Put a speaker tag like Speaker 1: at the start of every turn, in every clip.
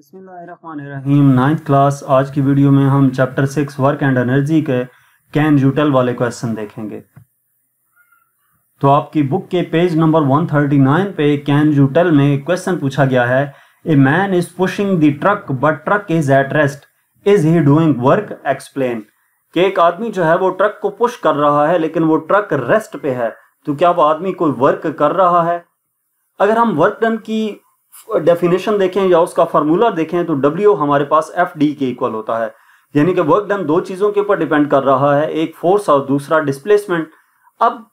Speaker 1: बसमीम ninth class आज की वीडियो में हम chapter six work and energy के कैन यूटल वाले क्वेश्चन देखेंगे तो आपकी बुक के पेज नंबर 139 पे कैन यूटल टेल में क्वेश्चन पूछा गया है a man is pushing the truck but truck is at rest is he doing work explain कि एक आदमी जो है वो ट्रक को पुश कर रहा है लेकिन वो ट्रक रेस्ट पे है तो क्या वो आदमी कोई वर्क कर रहा है अगर हम वर्क डन की डेफिनेशन देखें या उसका फार्मूला देखें तो डब्ल्यू हमारे पास एफ डी के इक्वल होता है यानी कि वर्क डन दो चीज़ों के ऊपर डिपेंड कर रहा है एक फोर्स और दूसरा डिस्प्लेसमेंट अब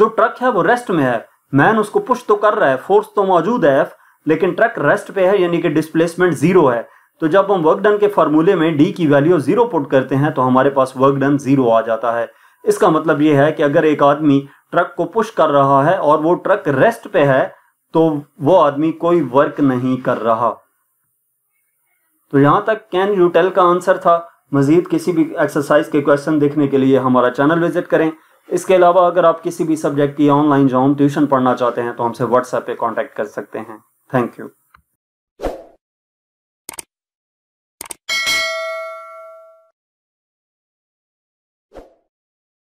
Speaker 1: जो ट्रक है वो रेस्ट में है मैन उसको पुश तो कर रहा है फोर्स तो मौजूद है एफ लेकिन ट्रक रेस्ट पे है यानी कि डिस्प्लेसमेंट जीरो है तो जब हम वर्क डन के फार्मूले में डी की वैल्यू जीरो पुट करते हैं तो हमारे पास वर्क डन जीरो आ जाता है इसका मतलब यह है कि अगर एक आदमी ट्रक को पुश कर रहा है और वो ट्रक रेस्ट पे है तो वो आदमी कोई वर्क नहीं कर रहा तो यहां तक कैन यू टेल का आंसर था मजीद किसी भी एक्सरसाइज के क्वेश्चन देखने के लिए हमारा चैनल विजिट करें इसके अलावा अगर आप किसी भी सब्जेक्ट की ऑनलाइन जो ट्यूशन पढ़ना चाहते हैं तो हमसे व्हाट्सएप पे कांटेक्ट कर सकते हैं थैंक यू